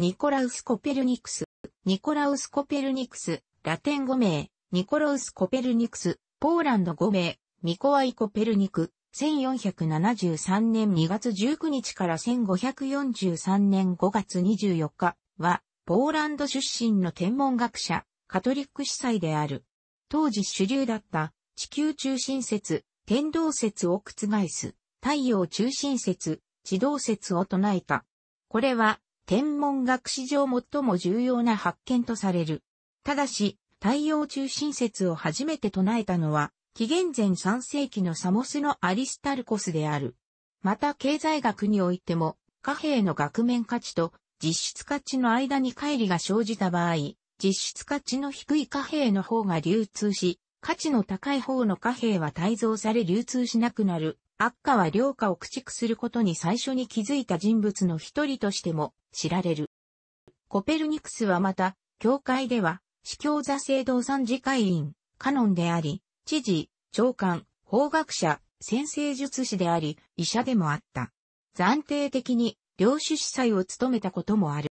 ニコラウス・コペルニクス、ニコラウス・コペルニクス、ラテン語名、ニコロウス・コペルニクス、ポーランド語名、ミコワイ・コペルニク、1473年2月19日から1543年5月24日は、ポーランド出身の天文学者、カトリック司祭である。当時主流だった地球中心説、天動説を覆す、太陽中心説、地動説を唱えた。これは天文学史上最も重要な発見とされる。ただし、太陽中心説を初めて唱えたのは、紀元前3世紀のサモスのアリスタルコスである。また経済学においても、貨幣の額面価値と実質価値の間に乖離が生じた場合、実質価値の低い貨幣の方が流通し、価値の高い方の貨幣は改蔵され流通しなくなる悪化は良化を駆逐することに最初に気づいた人物の一人としても知られる。コペルニクスはまた、教会では、司教座聖堂参事会員、カノンであり、知事、長官、法学者、先生術師であり、医者でもあった。暫定的に、領主司祭を務めたこともある。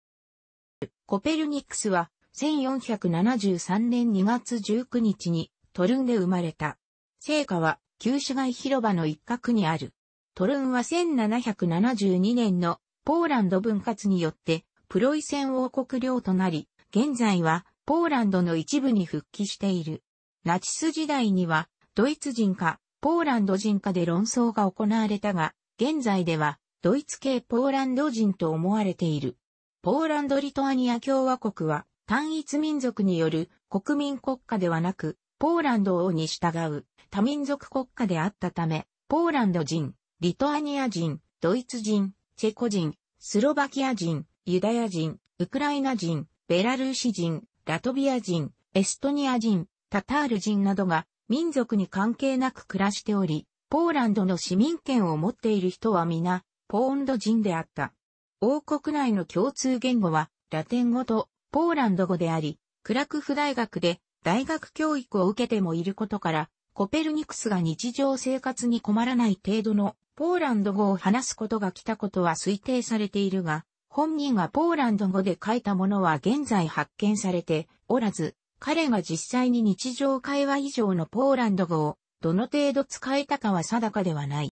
コペルニクスは、1473年2月19日に、トルンで生まれた。聖火は、旧市街広場の一角にある。トルンは1772年のポーランド分割によってプロイセン王国領となり、現在はポーランドの一部に復帰している。ナチス時代にはドイツ人かポーランド人かで論争が行われたが、現在ではドイツ系ポーランド人と思われている。ポーランド・リトアニア共和国は単一民族による国民国家ではなく、ポーランド王に従う多民族国家であったため、ポーランド人、リトアニア人、ドイツ人、チェコ人、スロバキア人、ユダヤ人、ウクライナ人、ベラルーシ人、ラトビア人、エストニア人、タタール人などが民族に関係なく暮らしており、ポーランドの市民権を持っている人は皆、ポーンド人であった。王国内の共通言語は、ラテン語とポーランド語であり、クラクフ大学で大学教育を受けてもいることから、コペルニクスが日常生活に困らない程度のポーランド語を話すことが来たことは推定されているが、本人がポーランド語で書いたものは現在発見されておらず、彼が実際に日常会話以上のポーランド語をどの程度使えたかは定かではない。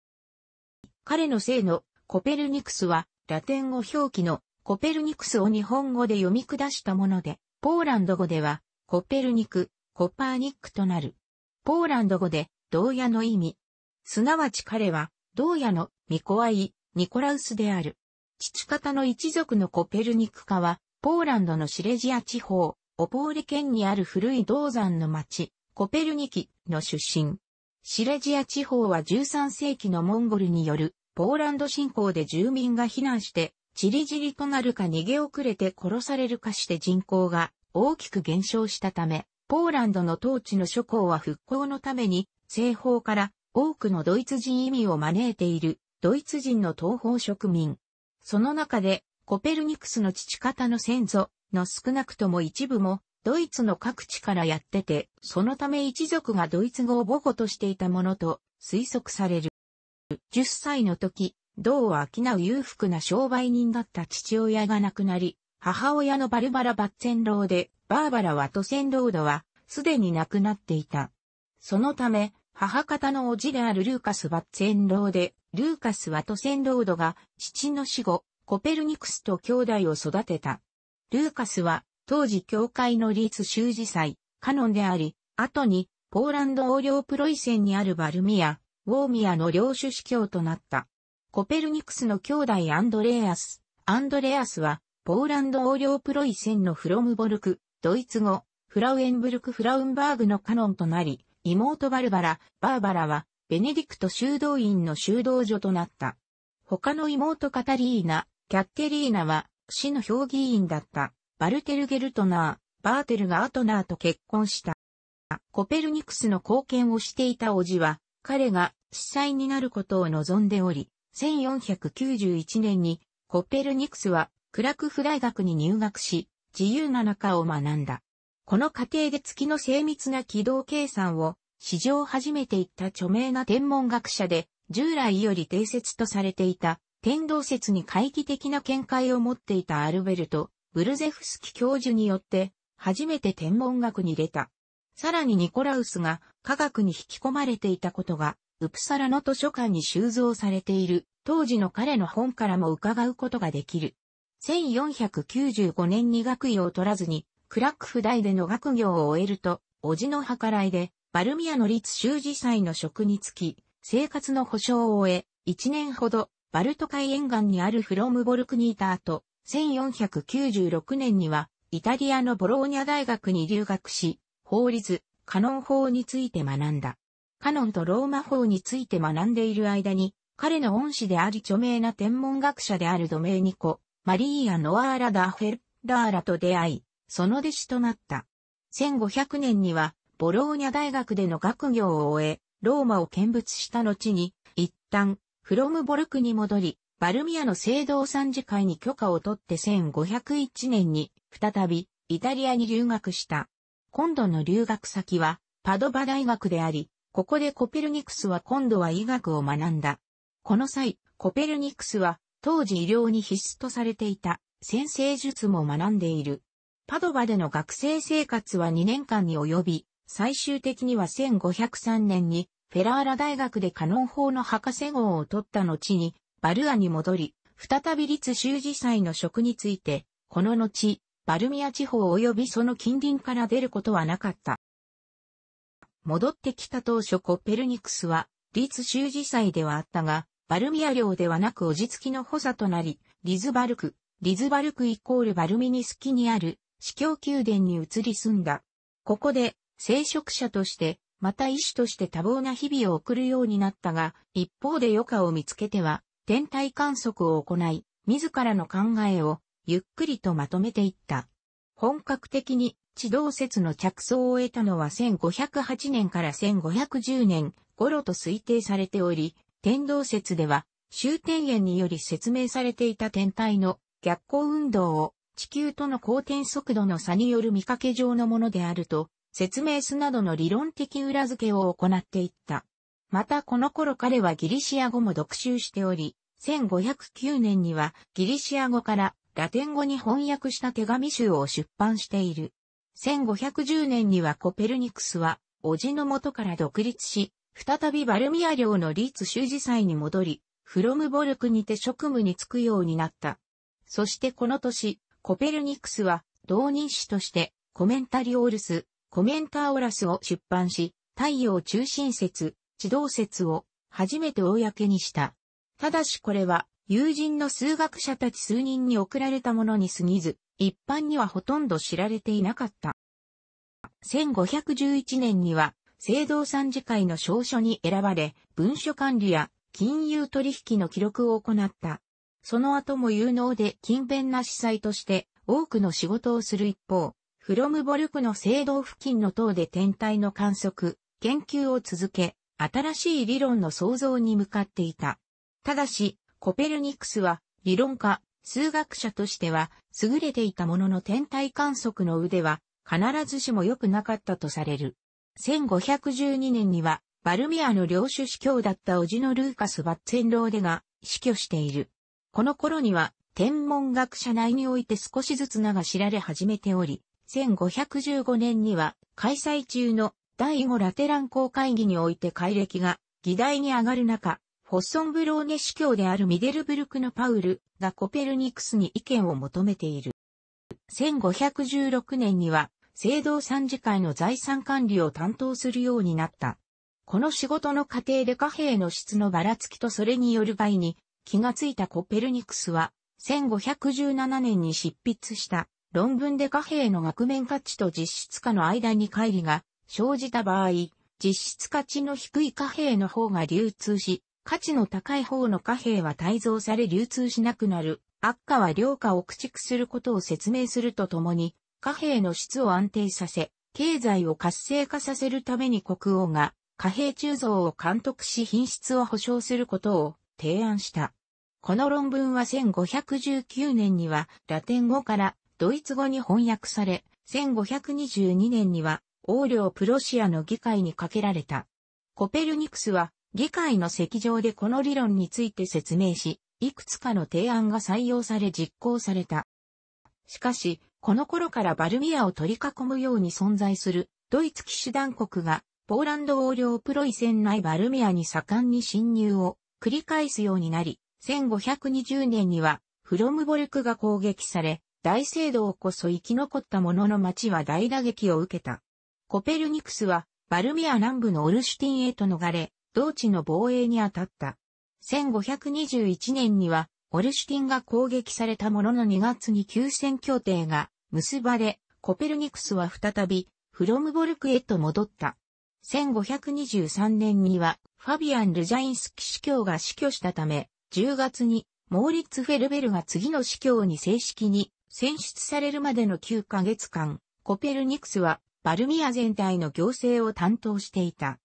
彼の姓のコペルニクスはラテン語表記のコペルニクスを日本語で読み下したもので、ポーランド語ではコペルニク、コパーニックとなる。ポーランド語で、同屋の意味。すなわち彼は、同屋の、ミコアイ、ニコラウスである。父方の一族のコペルニク家は、ポーランドのシレジア地方、オポーレ県にある古い銅山の町、コペルニキの出身。シレジア地方は13世紀のモンゴルによる、ポーランド侵攻で住民が避難して、チリジリとなるか逃げ遅れて殺されるかして人口が大きく減少したため、ポーランドの統治の諸侯は復興のために、西方から多くのドイツ人移民を招いている、ドイツ人の東方植民。その中で、コペルニクスの父方の先祖の少なくとも一部も、ドイツの各地からやってて、そのため一族がドイツ語を母語としていたものと推測される。10歳の時、道を商う裕福な商売人だった父親が亡くなり、母親のバルバラ・バッツェンローで、バーバラ・ワトセンロードは、すでに亡くなっていた。そのため、母方の叔父であるルーカス・バッツェンローで、ルーカス・ワトセンロードが、父の死後、コペルニクスと兄弟を育てた。ルーカスは、当時教会の立修士祭、カノンであり、後に、ポーランド横領プロイセンにあるバルミア、ウォーミアの領主司教となった。コペルニクスの兄弟アンドレアス、アンドレアスは、ポーランド横領プロイセンのフロムボルク、ドイツ語、フラウエンブルク・フラウンバーグのカノンとなり、妹バルバラ、バーバラは、ベネディクト修道院の修道女となった。他の妹カタリーナ、キャッテリーナは、市の評議員だった、バルテルゲルトナー、バーテルガートナーと結婚した。コペルニクスの貢献をしていたおじは、彼が司祭になることを望んでおり、1491年にコペルニクスはクラクフ大学に入学し、自由な中を学んだ。この過程で月の精密な軌道計算を史上初めて行った著名な天文学者で、従来より定説とされていた天動説に回帰的な見解を持っていたアルベルト・ブルゼフスキ教授によって、初めて天文学に出た。さらにニコラウスが科学に引き込まれていたことが、ウプサラの図書館に収蔵されている当時の彼の本からも伺うことができる。1495年に学位を取らずに、クラックフ大での学業を終えると、叔父の計らいで、バルミアの立州辞祭の職に就き、生活の保障を終え、1年ほど、バルト海沿岸にあるフロムボルクにいた後、1496年には、イタリアのボローニャ大学に留学し、法律、カノン法について学んだ。カノンとローマ法について学んでいる間に、彼の恩師であり著名な天文学者であるドメーニコ、マリーア・ノアーラ・ダ・フェッラーラと出会い、その弟子となった。1500年には、ボローニャ大学での学業を終え、ローマを見物した後に、一旦、フロムボルクに戻り、バルミアの聖堂参事会に許可を取って1501年に、再び、イタリアに留学した。今度の留学先は、パドバ大学であり、ここでコペルニクスは今度は医学を学んだ。この際、コペルニクスは当時医療に必須とされていた先生術も学んでいる。パドバでの学生生活は2年間に及び、最終的には1503年にフェラーラ大学でカノン法の博士号を取った後に、バルアに戻り、再び立州司祭の職について、この後、バルミア地方及びその近隣から出ることはなかった。戻ってきた当初コペルニクスは、立州司祭ではあったが、バルミア領ではなくおじつきの補佐となり、リズバルク、リズバルクイコールバルミニスキにある、司教宮殿に移り住んだ。ここで、聖職者として、また医師として多忙な日々を送るようになったが、一方で余暇を見つけては、天体観測を行い、自らの考えを、ゆっくりとまとめていった。本格的に地動説の着想を得たのは1508年から1510年頃と推定されており、天動説では、終点円により説明されていた天体の逆行運動を地球との光転速度の差による見かけ上のものであると説明すなどの理論的裏付けを行っていった。またこの頃彼はギリシア語も読習しており、1509年にはギリシア語からラテン語に翻訳した手紙集を出版している。1510年にはコペルニクスは、叔父の元から独立し、再びバルミア領のリーツ州事祭に戻り、フロムボルクにて職務に就くようになった。そしてこの年、コペルニクスは同人誌としてコメンタリオールス、コメンターオラスを出版し、太陽中心説、地動説を初めて公にした。ただしこれは友人の数学者たち数人に送られたものに過ぎず、一般にはほとんど知られていなかった。1511年には制度参事会の証書に選ばれ、文書管理や金融取引の記録を行った。その後も有能で勤勉な司祭として多くの仕事をする一方、フロムボルクの聖堂付近の塔で天体の観測、研究を続け、新しい理論の創造に向かっていた。ただし、コペルニクスは理論家、数学者としては優れていたものの天体観測の腕は必ずしも良くなかったとされる。1512年には、バルミアの領主司教だった叔父のルーカス・バッツェンローデが死去している。この頃には、天文学者内において少しずつ名が知られ始めており、1515年には、開催中の第5ラテラン公会議において改歴が議題に上がる中、フォッソンブローネ司教であるミデルブルクのパウルがコペルニクスに意見を求めている。1516年には青銅参事会の財産管理を担当するようになった。この仕事の過程で貨幣の質のばらつきとそれによる害に気がついたコペルニクスは、1517年に執筆した論文で貨幣の額面価値と実質価の間に乖離が生じた場合、実質価値の低い貨幣の方が流通し、価値の高い方の貨幣は改蔵され流通しなくなる。悪化は量化を駆逐することを説明するとともに、貨幣の質を安定させ、経済を活性化させるために国王が貨幣鋳造を監督し品質を保障することを提案した。この論文は1519年にはラテン語からドイツ語に翻訳され、1522年には王領プロシアの議会にかけられた。コペルニクスは議会の席上でこの理論について説明し、いくつかの提案が採用され実行された。しかし、この頃からバルミアを取り囲むように存在するドイツ騎士団国がポーランド横領プロイセン内バルミアに盛んに侵入を繰り返すようになり、1520年にはフロムボルクが攻撃され、大聖堂こそ生き残ったものの町は大打撃を受けた。コペルニクスはバルミア南部のオルシュティンへと逃れ、同地の防衛に当たった。1521年にはオルシュティンが攻撃されたものの2月に休戦協定が結ばれ、コペルニクスは再び、フロムボルクへと戻った。1523年には、ファビアン・ルジャインスキ司教が死去したため、10月に、モーリッツ・フェルベルが次の司教に正式に選出されるまでの9ヶ月間、コペルニクスは、バルミア全体の行政を担当していた。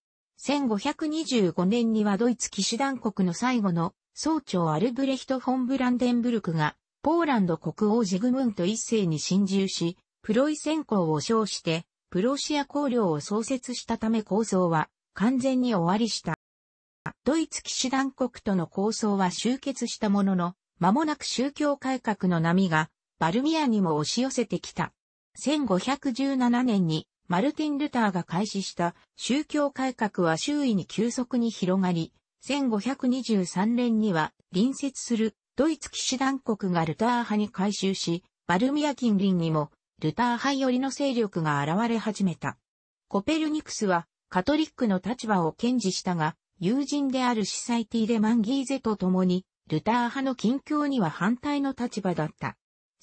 1525年にはドイツ騎士団国の最後の総長アルブレヒト・フォン・ブランデンブルクがポーランド国王ジグムント一世に侵入し、プロイセン公を称して、プロシア公領を創設したため構想は完全に終わりした。ドイツ騎士団国との構想は終結したものの、間もなく宗教改革の波がバルミアにも押し寄せてきた。1517年にマルティン・ルターが開始した宗教改革は周囲に急速に広がり、1523年には隣接するドイツ騎士団国がルター派に改修し、バルミア近隣にも、ルター派寄りの勢力が現れ始めた。コペルニクスは、カトリックの立場を堅持したが、友人であるシサイティ・レマンギーゼと共に、ルター派の近況には反対の立場だった。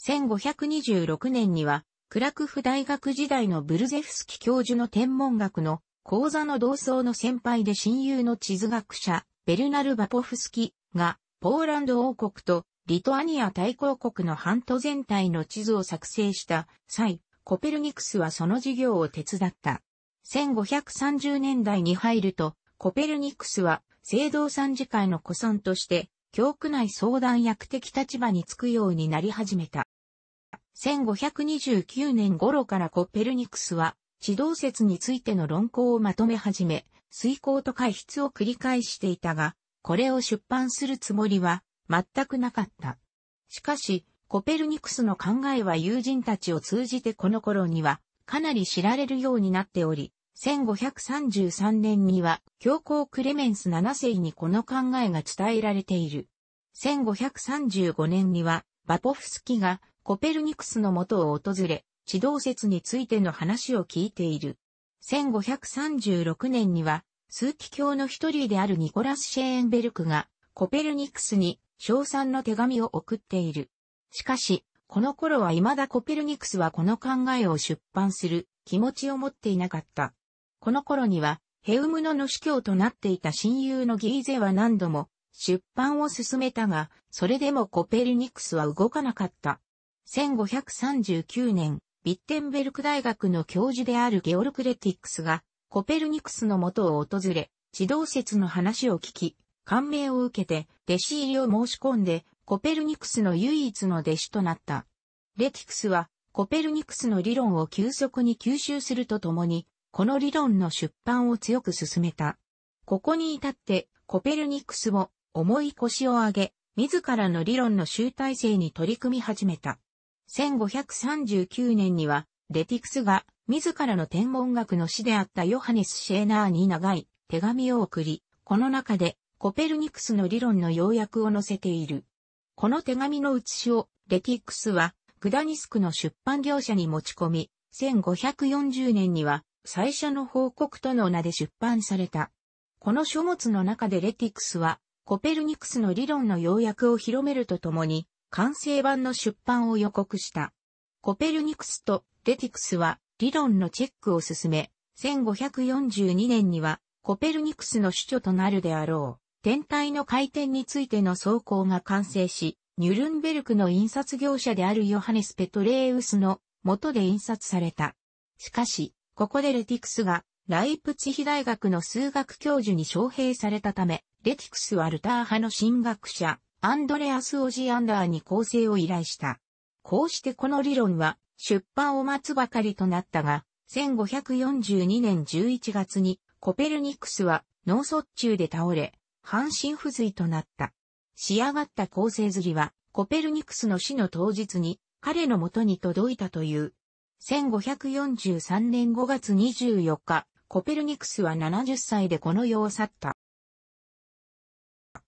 1526年には、クラクフ大学時代のブルゼフスキ教授の天文学の講座の同窓の先輩で親友の地図学者、ベルナル・バポフスキがポーランド王国とリトアニア大公国の半島全体の地図を作成した際、コペルニクスはその事業を手伝った。1530年代に入ると、コペルニクスは、聖堂参事会の古参として、教区内相談役的立場につくようになり始めた。1529年頃からコペルニクスは、地動説についての論考をまとめ始め、遂行と開筆を繰り返していたが、これを出版するつもりは全くなかった。しかし、コペルニクスの考えは友人たちを通じてこの頃にはかなり知られるようになっており、1533年には教皇クレメンス7世にこの考えが伝えられている。1535年にはバポフスキがコペルニクスの元を訪れ、地動説についての話を聞いている。1536年には数奇教の一人であるニコラス・シェーンベルクが、コペルニクスに、称賛の手紙を送っている。しかし、この頃は未だコペルニクスはこの考えを出版する気持ちを持っていなかった。この頃には、ヘウムノの司教となっていた親友のギーゼは何度も出版を進めたが、それでもコペルニクスは動かなかった。1539年、ビッテンベルク大学の教授であるゲオルクレティックスがコペルニクスの元を訪れ、地動説の話を聞き、感銘を受けて、弟子入りを申し込んで、コペルニクスの唯一の弟子となった。レティクスは、コペルニクスの理論を急速に吸収するとともに、この理論の出版を強く進めた。ここに至って、コペルニクスも、重い腰を上げ、自らの理論の集大成に取り組み始めた。1539年には、レティクスが自らの天文学の師であったヨハネス・シェーナーに長い手紙を送り、この中でコペルニクスの理論の要約を載せている。この手紙の写しをレティクスはグダニスクの出版業者に持ち込み、1540年には最初の報告との名で出版された。この書物の中でレティクスはコペルニクスの理論の要約を広めるとともに、完成版の出版を予告した。コペルニクスとレティクスは理論のチェックを進め、1542年にはコペルニクスの主張となるであろう。天体の回転についての走行が完成し、ニュルンベルクの印刷業者であるヨハネス・ペトレーウスの元で印刷された。しかし、ここでレティクスがライプツヒ大学の数学教授に招聘されたため、レティクスはルター派の神学者、アンドレアス・オジアンダーに構成を依頼した。こうしてこの理論は出版を待つばかりとなったが、1542年11月にコペルニクスは脳卒中で倒れ、半身不随となった。仕上がった構成釣りは、コペルニクスの死の当日に彼の元に届いたという。1543年5月24日、コペルニクスは70歳でこの世を去った。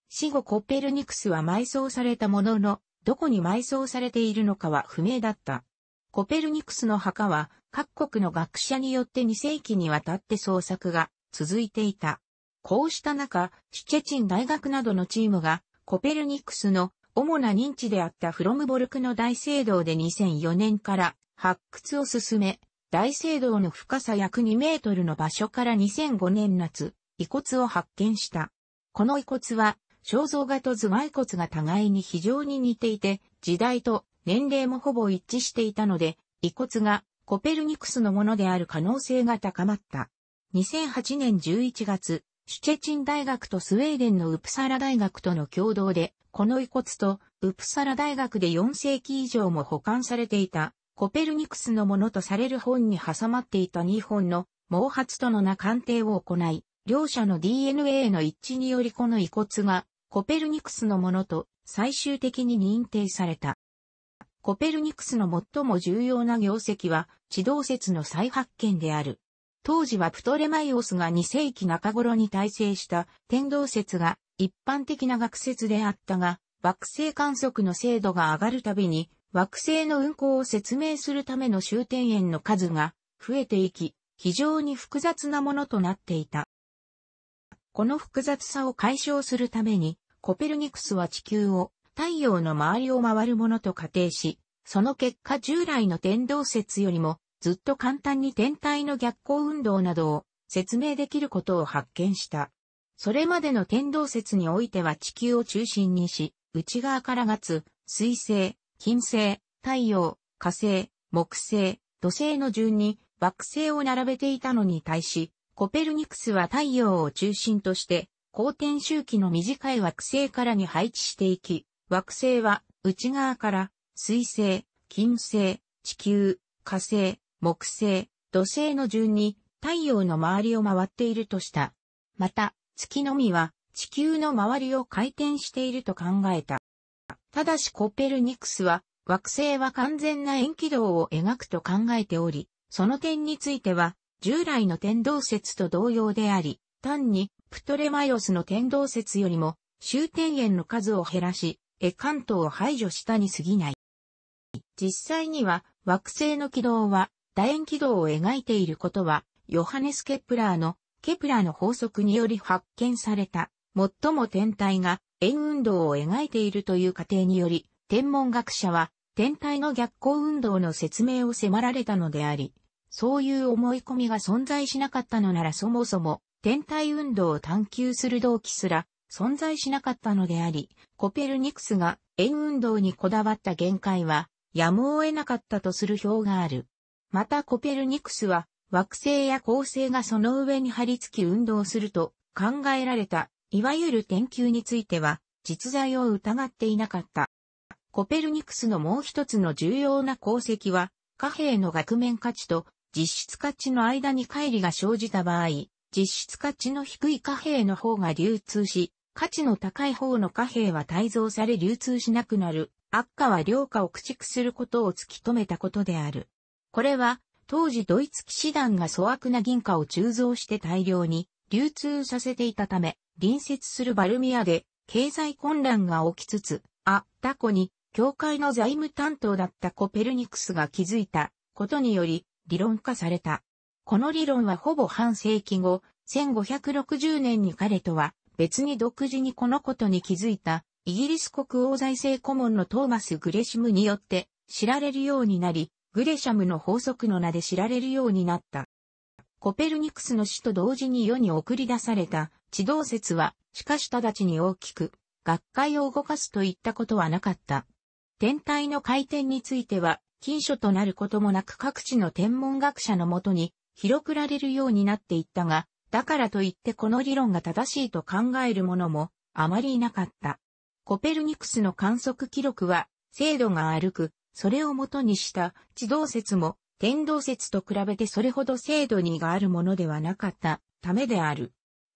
死後コペルニクスは埋葬されたものの、どこに埋葬されているのかは不明だった。コペルニクスの墓は各国の学者によって2世紀にわたって創作が続いていた。こうした中、シチェチン大学などのチームがコペルニクスの主な認知であったフロムボルクの大聖堂で2004年から発掘を進め、大聖堂の深さ約2メートルの場所から2005年夏、遺骨を発見した。この遺骨は、肖像画と頭蓋骨が互いに非常に似ていて、時代と年齢もほぼ一致していたので、遺骨がコペルニクスのものである可能性が高まった。2008年11月、シュチェチン大学とスウェーデンのウプサラ大学との共同で、この遺骨とウプサラ大学で4世紀以上も保管されていたコペルニクスのものとされる本に挟まっていた2本の毛髪とのな鑑定を行い、両者の DNA の一致によりこの遺骨がコペルニクスのものと最終的に認定された。コペルニクスの最も重要な業績は地動説の再発見である。当時はプトレマイオスが2世紀中頃に大成した天動説が一般的な学説であったが、惑星観測の精度が上がるたびに、惑星の運行を説明するための終点円の数が増えていき、非常に複雑なものとなっていた。この複雑さを解消するために、コペルニクスは地球を太陽の周りを回るものと仮定し、その結果従来の天動説よりもずっと簡単に天体の逆行運動などを説明できることを発見した。それまでの天動説においては地球を中心にし、内側から月、水星、金星、太陽、火星、木星、土星の順に惑星を並べていたのに対し、コペルニクスは太陽を中心として、公転周期の短い惑星からに配置していき、惑星は内側から水星、金星、地球、火星、木星、土星の順に太陽の周りを回っているとした。また、月のみは地球の周りを回転していると考えた。ただしコペルニクスは惑星は完全な円軌道を描くと考えており、その点については従来の天動説と同様であり、単にプトレマイオスの天動説よりも終点円の数を減らし、エカを排除したに過ぎない。実際には惑星の軌道は楕円軌道を描いていることは、ヨハネス・ケプラーのケプラーの法則により発見された、最も天体が円運動を描いているという過程により、天文学者は天体の逆行運動の説明を迫られたのであり、そういう思い込みが存在しなかったのならそもそも天体運動を探求する動機すら存在しなかったのであり、コペルニクスが円運動にこだわった限界は、やむを得なかったとする表がある。またコペルニクスは、惑星や恒星がその上に張り付き運動すると考えられた、いわゆる天球については、実在を疑っていなかった。コペルニクスのもう一つの重要な功績は、貨幣の額面価値と実質価値の間に乖離が生じた場合、実質価値の低い貨幣の方が流通し、価値の高い方の貨幣は改造され流通しなくなる。悪化は良化を駆逐することを突き止めたことである。これは、当時ドイツ騎士団が粗悪な銀貨を鋳造して大量に流通させていたため、隣接するバルミアで経済混乱が起きつつ、あ、タコに、教会の財務担当だったコペルニクスが気づいたことにより理論化された。この理論はほぼ半世紀後、1560年に彼とは別に独自にこのことに気づいたイギリス国王財政顧問のトーマス・グレシムによって知られるようになり、グレシャムの法則の名で知られるようになった。コペルニクスの死と同時に世に送り出された地動説は、しかし直ちに大きく、学会を動かすといったことはなかった。天体の回転については、禁書となることもなく各地の天文学者のもとに広くられるようになっていったが、だからといってこの理論が正しいと考える者もあまりいなかった。コペルニクスの観測記録は、精度が歩く、それを元にした地動説も天動説と比べてそれほど精度にがあるものではなかったためである。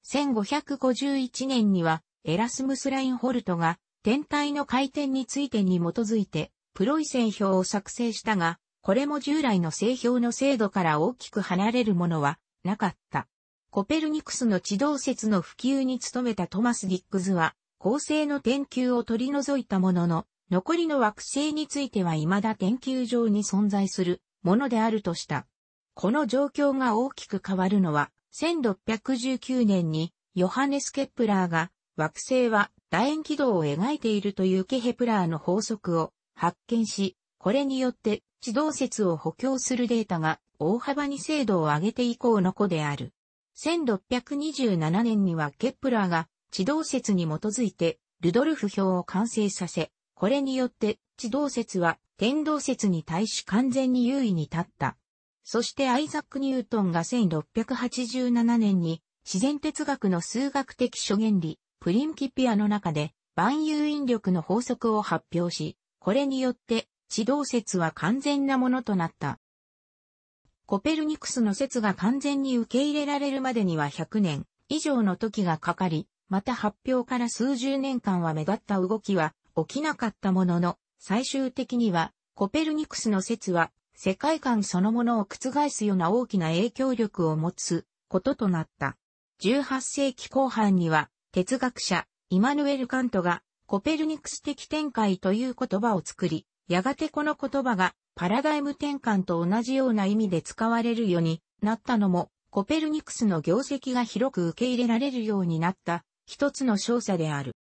1551年にはエラスムス・ラインホルトが天体の回転についてに基づいてプロイセン表を作成したが、これも従来の製氷の精度から大きく離れるものはなかった。コペルニクスの地動説の普及に努めたトマス・ディックズは、恒星の研究を取り除いたものの、残りの惑星については未だ研究上に存在するものであるとした。この状況が大きく変わるのは、1619年にヨハネス・ケプラーが惑星は楕円軌道を描いているというケヘプラーの法則を発見し、これによって地動説を補強するデータが大幅に精度を上げて以降の子である。1627年にはケプラーが地動説に基づいてルドルフ表を完成させ、これによって地動説は天動説に対し完全に優位に立った。そしてアイザック・ニュートンが1687年に自然哲学の数学的諸原理、プリンキピアの中で万有引力の法則を発表し、これによって地動説は完全なものとなった。コペルニクスの説が完全に受け入れられるまでには100年以上の時がかかり、また発表から数十年間は目立った動きは起きなかったものの、最終的にはコペルニクスの説は世界観そのものを覆すような大きな影響力を持つこととなった。18世紀後半には哲学者イマヌエル・カントがコペルニクス的展開という言葉を作り、やがてこの言葉がパラダイム転換と同じような意味で使われるようになったのも、コペルニクスの業績が広く受け入れられるようになった一つの勝者である。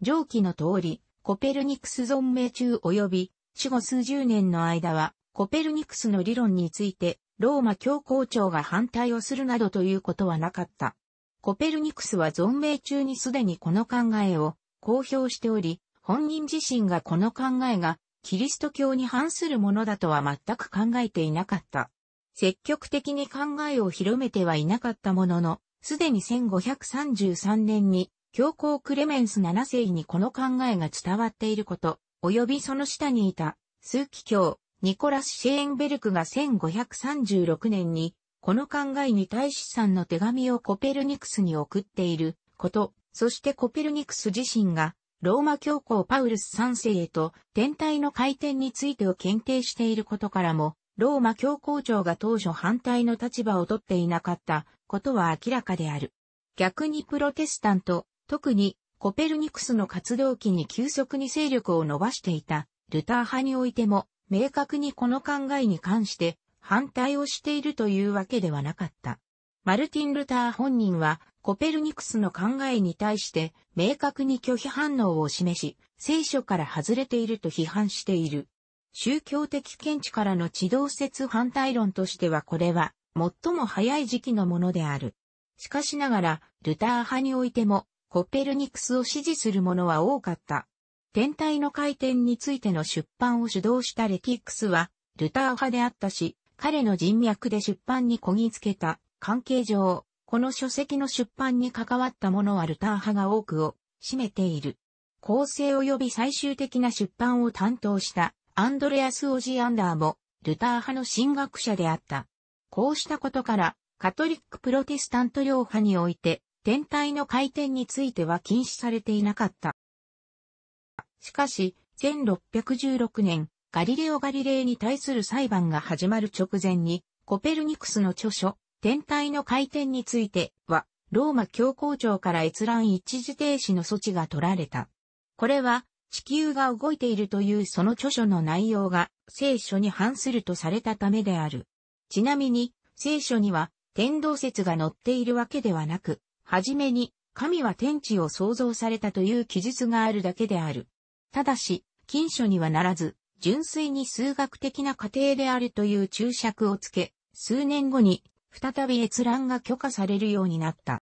上記の通り、コペルニクス存命中及び死後数十年の間は、コペルニクスの理論について、ローマ教皇庁が反対をするなどということはなかった。コペルニクスは存命中にすでにこの考えを公表しており、本人自身がこの考えがキリスト教に反するものだとは全く考えていなかった。積極的に考えを広めてはいなかったものの、すでに1533年に教皇クレメンス7世にこの考えが伝わっていること、及びその下にいた、数奇教、ニコラス・シェーンベルクが1536年に、この考えに対しさんの手紙をコペルニクスに送っていること、そしてコペルニクス自身が、ローマ教皇パウルス3世へと天体の回転についてを検定していることからも、ローマ教皇庁が当初反対の立場を取っていなかったことは明らかである。逆にプロテスタント、特にコペルニクスの活動期に急速に勢力を伸ばしていたルター派においても明確にこの考えに関して反対をしているというわけではなかった。マルティン・ルター本人は、コペルニクスの考えに対して明確に拒否反応を示し、聖書から外れていると批判している。宗教的見地からの地動説反対論としてはこれは最も早い時期のものである。しかしながら、ルター派においても、コペルニクスを支持する者は多かった。天体の回転についての出版を主導したレティックスは、ルター派であったし、彼の人脈で出版にこぎつけた関係上、この書籍の出版に関わった者はルター派が多くを占めている。構成及び最終的な出版を担当したアンドレアス・オジアンダーもルター派の進学者であった。こうしたことから、カトリック・プロテスタント両派において、天体の回転については禁止されていなかった。しかし、1616年、ガリレオ・ガリレイに対する裁判が始まる直前に、コペルニクスの著書、天体の回転については、ローマ教皇庁から閲覧一時停止の措置が取られた。これは、地球が動いているというその著書の内容が聖書に反するとされたためである。ちなみに、聖書には天動説が載っているわけではなく、はじめに神は天地を創造されたという記述があるだけである。ただし、近書にはならず、純粋に数学的な過程であるという注釈をつけ、数年後に再び閲覧が許可されるようになった。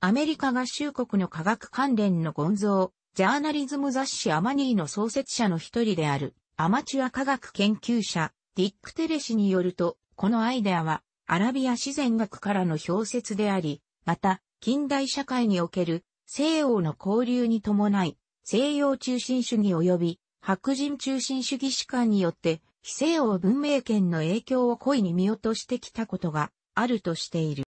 アメリカ合衆国の科学関連のゴンゾー、ジャーナリズム雑誌アマニーの創設者の一人である、アマチュア科学研究者、ディック・テレ氏によると、このアイデアは、アラビア自然学からの表説であり、また、近代社会における西欧の交流に伴い、西洋中心主義及び白人中心主義士官によって、非西欧文明圏の影響を故意に見落としてきたことがあるとしている。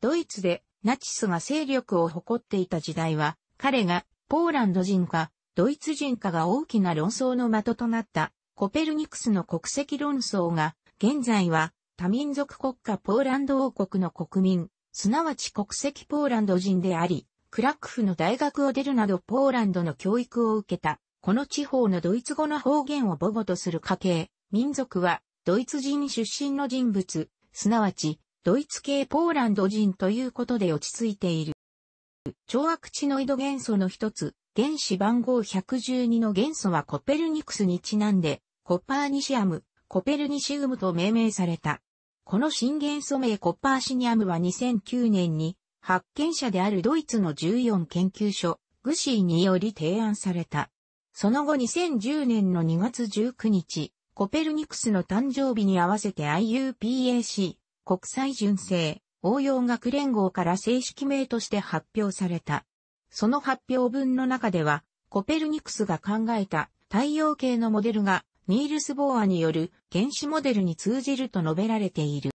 ドイツでナチスが勢力を誇っていた時代は、彼がポーランド人かドイツ人かが大きな論争の的となったコペルニクスの国籍論争が、現在は多民族国家ポーランド王国の国民、すなわち国籍ポーランド人であり、クラックフの大学を出るなどポーランドの教育を受けた、この地方のドイツ語の方言を母語とする家系、民族は、ドイツ人出身の人物、すなわち、ドイツ系ポーランド人ということで落ち着いている。超アクチノイド元素の一つ、原子番号112の元素はコペルニクスにちなんで、コパーニシアム、コペルニシウムと命名された。この新元素名コパーシニアムは2009年に発見者であるドイツの14研究所、グシーにより提案された。その後2010年の2月19日、コペルニクスの誕生日に合わせて IUPAC、国際純正、応用学連合から正式名として発表された。その発表文の中では、コペルニクスが考えた太陽系のモデルがニールス・ボーアによる原子モデルに通じると述べられている。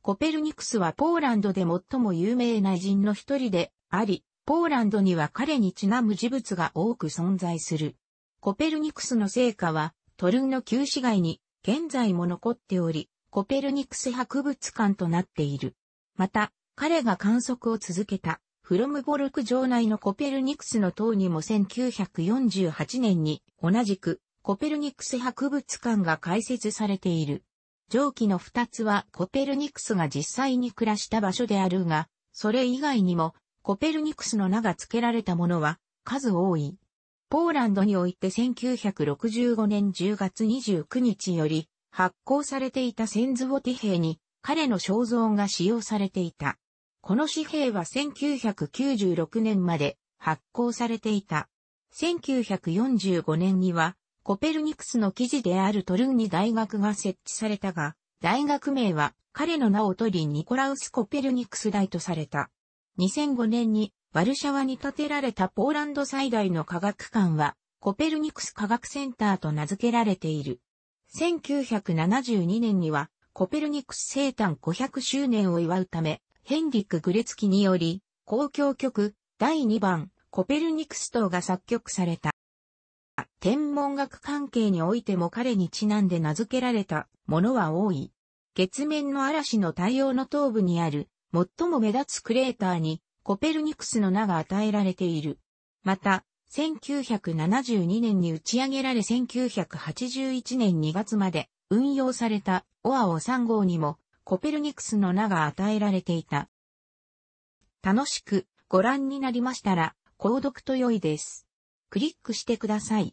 コペルニクスはポーランドで最も有名な人の一人であり、ポーランドには彼にちなむ事物が多く存在する。コペルニクスの成果はトルンの旧市街に現在も残っており、コペルニクス博物館となっている。また、彼が観測を続けたフロムボルク城内のコペルニクスの塔にも1948年に同じくコペルニクス博物館が開設されている。上記の二つはコペルニクスが実際に暮らした場所であるが、それ以外にもコペルニクスの名が付けられたものは数多い。ポーランドにおいて1965年10月29日より発行されていたセンズウォティ幣に彼の肖像が使用されていた。この紙幣は1996年まで発行されていた。1945年にはコペルニクスの記事であるトルーニ大学が設置されたが、大学名は彼の名を取りニコラウス・コペルニクス大とされた。2005年にワルシャワに建てられたポーランド最大の科学館は、コペルニクス科学センターと名付けられている。1972年には、コペルニクス生誕500周年を祝うため、ヘンリック・グレツキにより、公共曲、第2番、コペルニクス等が作曲された。天文学関係においても彼にちなんで名付けられたものは多い。月面の嵐の太陽の頭部にある、最も目立つクレーターに、コペルニクスの名が与えられている。また、1972年に打ち上げられ1981年2月まで運用されたオアオ3号にもコペルニクスの名が与えられていた。楽しくご覧になりましたら、購読と良いです。クリックしてください。